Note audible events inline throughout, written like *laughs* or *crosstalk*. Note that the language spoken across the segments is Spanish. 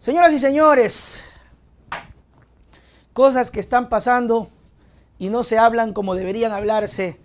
Señoras y señores, cosas que están pasando y no se hablan como deberían hablarse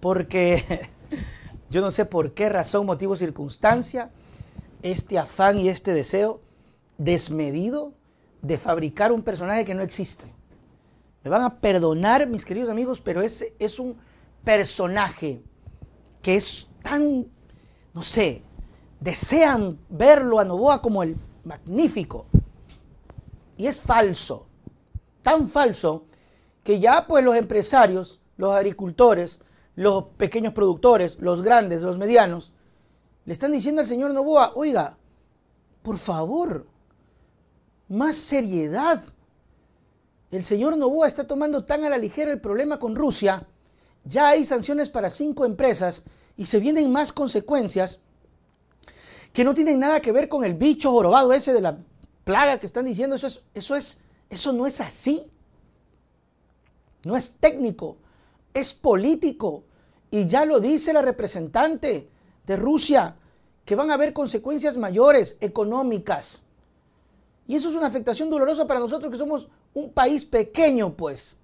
porque *laughs* yo no sé por qué razón, motivo, circunstancia, este afán y este deseo desmedido de fabricar un personaje que no existe. Me van a perdonar, mis queridos amigos, pero ese es un personaje que es tan, no sé, desean verlo a Novoa como el magnífico. Y es falso, tan falso que ya pues los empresarios, los agricultores, los pequeños productores, los grandes, los medianos, le están diciendo al señor Novoa, oiga, por favor, más seriedad. El señor Novoa está tomando tan a la ligera el problema con Rusia, ya hay sanciones para cinco empresas y se vienen más consecuencias que no tienen nada que ver con el bicho jorobado ese de la plaga que están diciendo. Eso, eso, es, eso no es así. No es técnico, es político. Y ya lo dice la representante de Rusia, que van a haber consecuencias mayores económicas. Y eso es una afectación dolorosa para nosotros que somos un país pequeño, pues.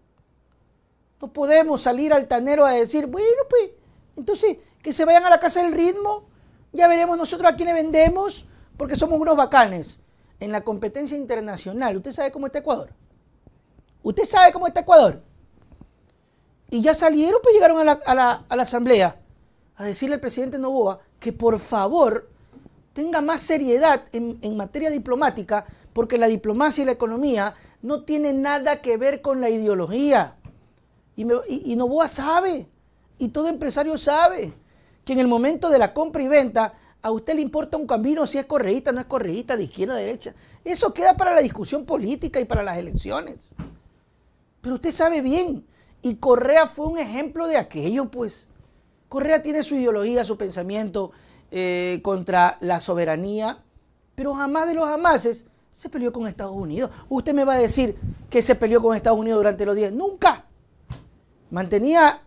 No podemos salir altanero a decir, bueno, pues, entonces, que se vayan a la casa del ritmo. Ya veremos nosotros a quién vendemos, porque somos unos bacanes en la competencia internacional. Usted sabe cómo está Ecuador. Usted sabe cómo está Ecuador. Y ya salieron, pues llegaron a la, asamblea a decirle al presidente Novoa que por favor tenga más seriedad en, materia diplomática, porque la diplomacia y la economía no tienen nada que ver con la ideología. Y, y Novoa sabe, y todo empresario sabe que en el momento de la compra y venta a usted le importa un camino si es correísta, no es correísta, de izquierda, a derecha. Eso queda para la discusión política y para las elecciones. Pero usted sabe bien, y Correa fue un ejemplo de aquello, pues. Correa tiene su ideología, su pensamiento eh, contra la soberanía, pero jamás de los jamases se peleó con Estados Unidos. Usted me va a decir que se peleó con Estados Unidos durante los días. Nunca. Mantenía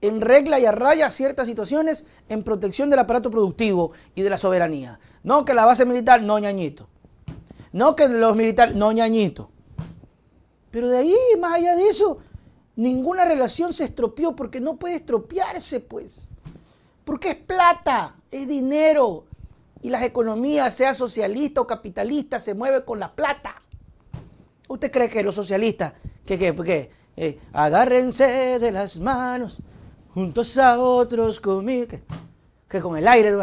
en regla y a raya ciertas situaciones en protección del aparato productivo y de la soberanía. No que la base militar, no ñañito. No que los militares, no ñañito. Pero de ahí, más allá de eso, ninguna relación se estropeó porque no puede estropearse, pues. Porque es plata, es dinero. Y las economías, sea socialista o capitalista, se mueve con la plata. ¿Usted cree que los socialistas, que, que, que eh, agárrense de las manos? juntos a otros conmigo. Que, con el aire,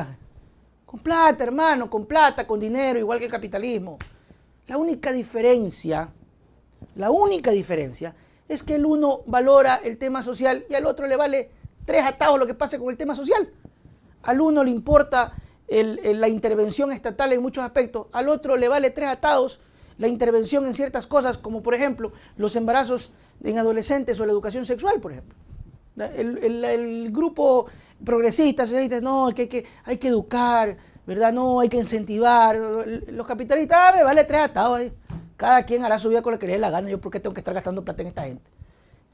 con plata, hermano, con plata, con dinero, igual que el capitalismo. La única diferencia, la única diferencia es que el uno valora el tema social y al otro le vale tres atados lo que pase con el tema social. Al uno le importa la intervención estatal en muchos aspectos, al otro le vale tres atados la intervención en ciertas cosas, como por ejemplo los embarazos en adolescentes o la educación sexual, por ejemplo. El, grupo progresista, socialista, no, que hay, que educar, ¿verdad? No, hay que incentivar. Los capitalistas, ah, me vale tres atados. Eh. Cada quien hará su vida con lo que le dé la gana. Yo, ¿por qué tengo que estar gastando plata en esta gente?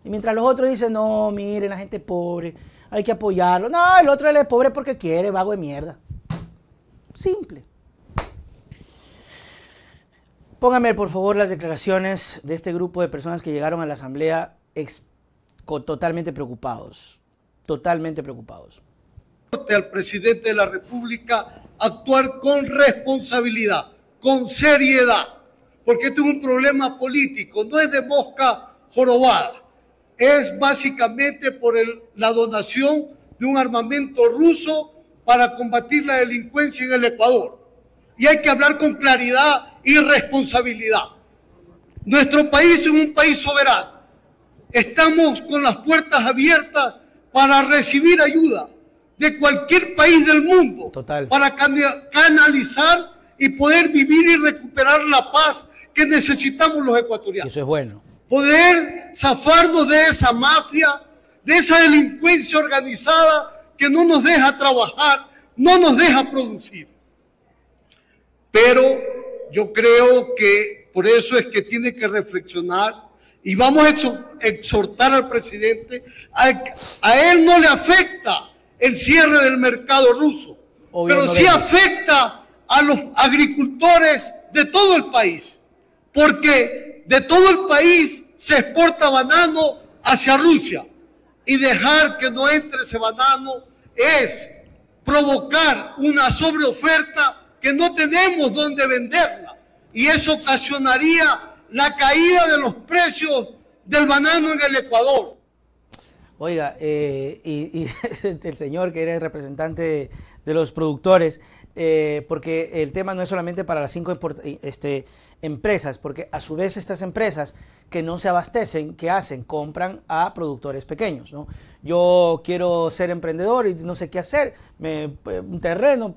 Y mientras los otros dicen, no, miren, la gente es pobre, hay que apoyarlo. No, el otro es pobre porque quiere, vago de mierda. Simple. pónganme por favor, las declaraciones de este grupo de personas que llegaron a la asamblea ex totalmente preocupados, totalmente preocupados. Al presidente de la República actuar con responsabilidad, con seriedad, porque este es un problema político, no es de mosca jorobada, es básicamente por la donación de un armamento ruso para combatir la delincuencia en el Ecuador. Y hay que hablar con claridad y responsabilidad. Nuestro país es un país soberano Estamos con las puertas abiertas para recibir ayuda de cualquier país del mundo Total. para canalizar y poder vivir y recuperar la paz que necesitamos los ecuatorianos. Eso es bueno. Poder zafarnos de esa mafia, de esa delincuencia organizada que no nos deja trabajar, no nos deja producir. Pero yo creo que por eso es que tiene que reflexionar y vamos a exhortar al presidente a, él no le afecta el cierre del mercado ruso, pero sí afecta a los agricultores de todo el país, porque de todo el país se exporta banano hacia Rusia y dejar que no entre ese banano es provocar una sobreoferta que no tenemos donde venderla y eso ocasionaría la caída de los precios del banano en el Ecuador. Oiga, eh, y, *laughs* el señor que era el representante de, los productores, eh, porque el tema no es solamente para las cinco eh, este, empresas, porque a su vez estas empresas que no se abastecen, ¿qué hacen? Compran a productores pequeños, Yo quiero ser emprendedor y no sé qué hacer, me, un terreno,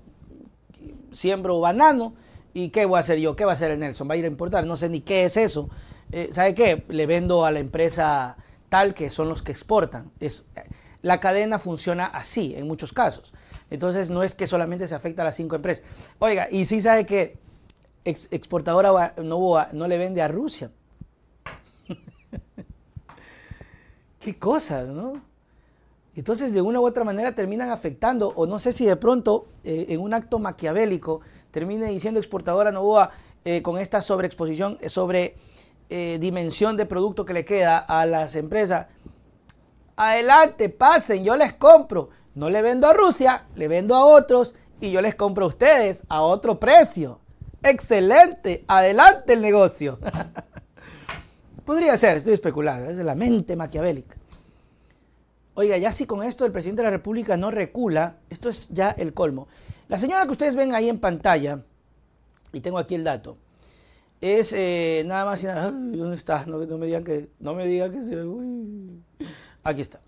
siembro banano, ¿Y qué voy a hacer yo? ¿Qué va a hacer el Nelson? ¿Va a ir a importar? No sé ni qué es eso. Eh, ¿Sabe qué? Le vendo a la empresa tal que son los que exportan. Es, la cadena funciona así en muchos casos. Entonces no es que solamente se afecta a las cinco empresas. Oiga, y sí sabe que exportadora no le vende a Rusia. *laughs* qué cosas, ¿no? Entonces de una u otra manera terminan afectando, o no sé si de pronto eh, en un acto maquiavélico termine diciendo exportadora Novoa eh, con esta sobreexposición, eh, sobre eh, dimensión de producto que le queda a las empresas. Adelante, pasen, yo les compro. No le vendo a Rusia, le vendo a otros y yo les compro a ustedes a otro precio. Excelente, adelante el negocio. *laughs* Podría ser, estoy especulando, es la mente maquiavélica. Oiga, ya si con esto el presidente de la República no recula, esto es ya el colmo. La señora que ustedes ven ahí en pantalla, y tengo aquí el dato, es eh, nada más y nada. ¿Dónde está? No, me digan que. No me digan que se. ve, Aquí está.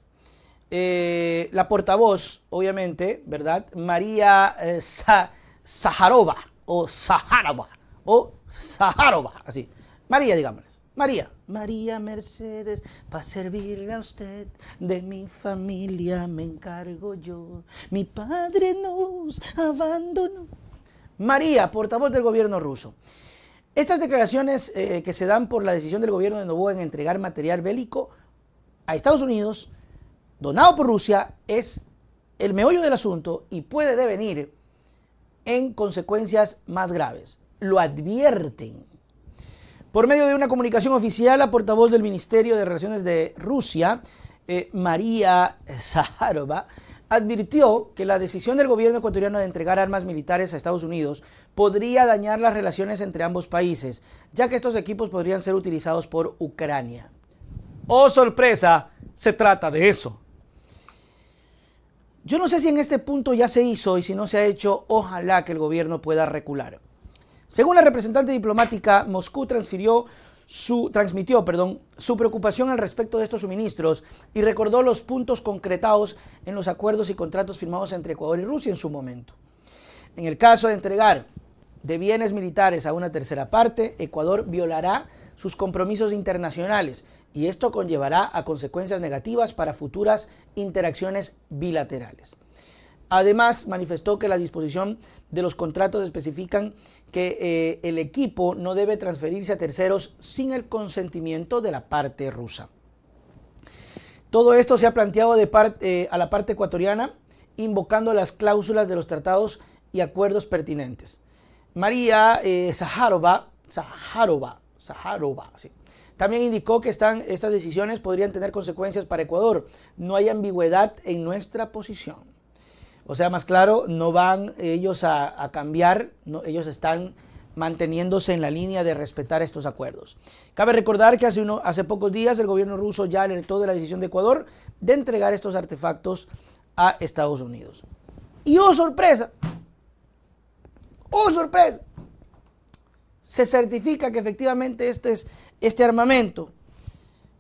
Eh, la portavoz, obviamente, ¿verdad? María eh, o saharova o saharova así. María, digámosles. María, María Mercedes, para servirle a usted, de mi familia me encargo yo. Mi padre nos abandonó. María, portavoz del gobierno ruso. Estas declaraciones eh, que se dan por la decisión del gobierno de Novoa en entregar material bélico a Estados Unidos, donado por Rusia, es el meollo del asunto y puede devenir en consecuencias más graves. Lo advierten por medio de una comunicación oficial, la portavoz del Ministerio de Relaciones de Rusia, eh, María Zaharova, advirtió que la decisión del gobierno ecuatoriano de entregar armas militares a Estados Unidos podría dañar las relaciones entre ambos países, ya que estos equipos podrían ser utilizados por Ucrania. ¡Oh, sorpresa! Se trata de eso. Yo no sé si en este punto ya se hizo y si no se ha hecho, ojalá que el gobierno pueda recular. Según la representante diplomática, Moscú transmitió su preocupación al respecto de estos suministros y recordó los puntos concretados en los acuerdos y contratos firmados entre Ecuador y Rusia en su momento. En el caso de entregar de bienes militares a una tercera parte, Ecuador violará sus compromisos internacionales y esto conllevará a consecuencias negativas para futuras interacciones bilaterales. Además, manifestó que la disposición de los contratos especifican que eh, el equipo no debe transferirse a terceros sin el consentimiento de la parte rusa. Todo esto se ha planteado eh, a la parte ecuatoriana, invocando las cláusulas de los tratados y acuerdos pertinentes. María eh, También indicó que estas decisiones podrían tener consecuencias para Ecuador. No hay ambigüedad en nuestra posición. O sea, más claro, no van ellos a, cambiar, ellos están manteniéndose en la línea de respetar estos acuerdos. Cabe recordar que hace, uno, hace pocos días el gobierno ruso ya alertó de la decisión de Ecuador de entregar estos artefactos a Estados Unidos. Y oh sorpresa, oh sorpresa, se certifica que efectivamente este es, este armamento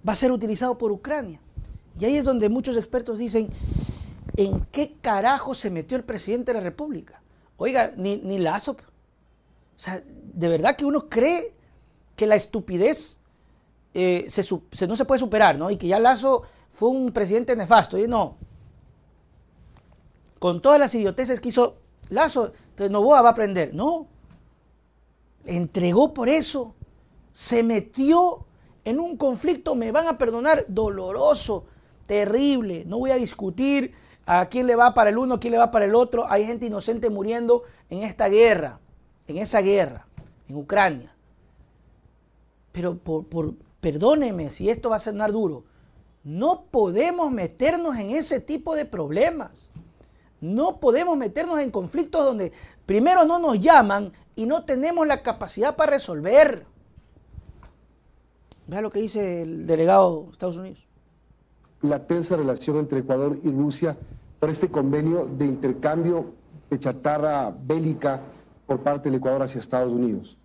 va a ser utilizado por Ucrania. Y ahí es donde muchos expertos dicen, ¿en qué carajo se metió el presidente de la República? Oiga, ni, Lazo. O sea, de verdad que uno cree que la estupidez eh, no se puede superar, ¿no? Y que ya Lazo fue un presidente nefasto. Y no. Con todas las idioteces que hizo Lazo, entonces Novoa va a aprender. No. Entregó por eso. Se metió en un conflicto, me van a perdonar, doloroso, terrible. No voy a discutir ¿A quién le va para el uno? ¿A quién le va para el otro? Hay gente inocente muriendo en esta guerra, en esa guerra, en Ucrania. Pero por, perdóneme si esto va a sonar duro. No podemos meternos en ese tipo de problemas. No podemos meternos en conflictos donde primero no nos llaman y no tenemos la capacidad para resolver. Vea lo que dice el delegado de Estados Unidos la tensa relación entre Ecuador y Rusia por este convenio de intercambio de chatarra bélica por parte del Ecuador hacia Estados Unidos.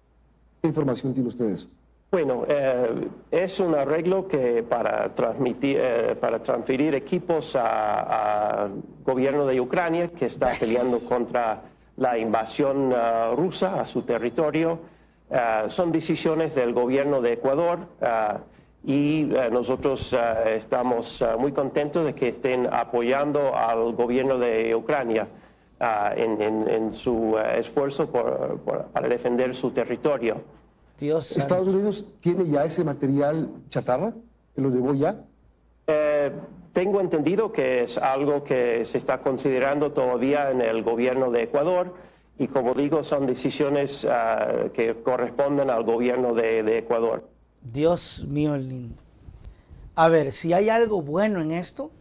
¿Qué información tiene ustedes? Bueno, eh, es un arreglo que para, transmitir, eh, para transferir equipos al gobierno de Ucrania que está peleando contra la invasión eh, rusa a su territorio. son decisiones del gobierno de Ecuador y eh, nosotros eh, estamos eh, muy contentos de que estén apoyando al gobierno de Ucrania en, su esfuerzo por, para defender su territorio. ¿Estados Unidos tiene ya ese material chatarra? ¿Lo llevó ya? tengo entendido que es algo que se está considerando todavía en el gobierno de Ecuador y como digo son decisiones que corresponden al gobierno de Ecuador. Dios mío lindo. A ver, si hay algo bueno en esto,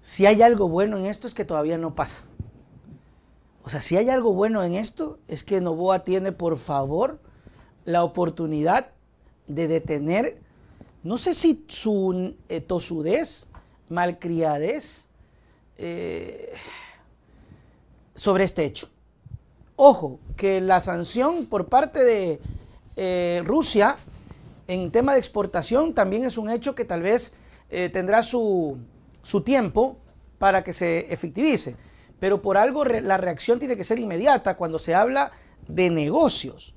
si hay algo bueno en esto es que todavía no pasa. O sea, si hay algo bueno en esto es que Novoa tiene, por favor, la oportunidad de detener, no sé si su eh, tosudez, malcriadez, eh, sobre este hecho. Ojo, que la sanción por parte de eh, Rusia en tema de exportación también es un hecho que tal vez eh, tendrá su, su tiempo para que se efectivice. Pero por algo la reacción tiene que ser inmediata cuando se habla de negocios,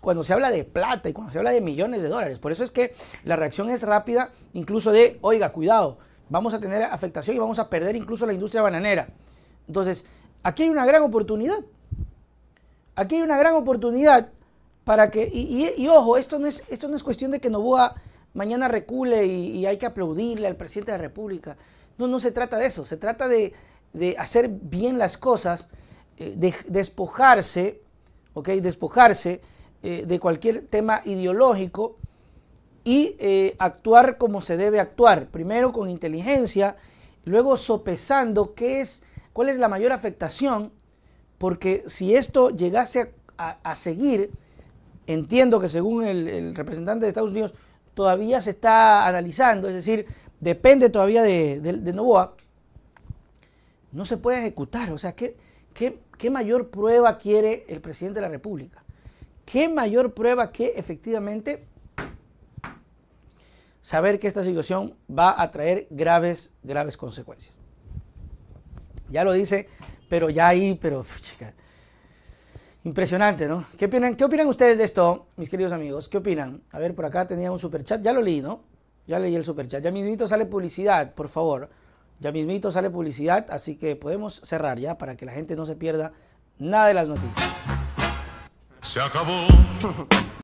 cuando se habla de plata y cuando se habla de millones de dólares. Por eso es que la reacción es rápida, incluso de, oiga, cuidado, vamos a tener afectación y vamos a perder incluso la industria bananera. Entonces, aquí hay una gran oportunidad. Aquí hay una gran oportunidad para que, y, ojo, esto no, es, esto no es cuestión de que Novoa mañana recule y, hay que aplaudirle al presidente de la República. No, no se trata de eso, se trata de, hacer bien las cosas, eh, de despojarse, ¿ok? Despojarse eh, de cualquier tema ideológico y eh, actuar como se debe actuar, primero con inteligencia, luego sopesando qué es, cuál es la mayor afectación, porque si esto llegase a seguir, Entiendo que según el, representante de Estados Unidos todavía se está analizando, es decir, depende todavía de, de, Novoa, no se puede ejecutar. O sea, ¿qué, ¿qué, qué, mayor prueba quiere el presidente de la República? ¿Qué mayor prueba que efectivamente saber que esta situación va a traer graves, graves consecuencias? Ya lo dice, pero ya ahí, pero chica, Impresionante, ¿no? ¿Qué opinan, ¿Qué opinan ustedes de esto, mis queridos amigos? ¿Qué opinan? A ver, por acá tenía un superchat, ya lo leí, ¿no? Ya leí el superchat. Ya mismito sale publicidad, por favor. Ya mismito sale publicidad, así que podemos cerrar ya para que la gente no se pierda nada de las noticias. Se acabó. *laughs*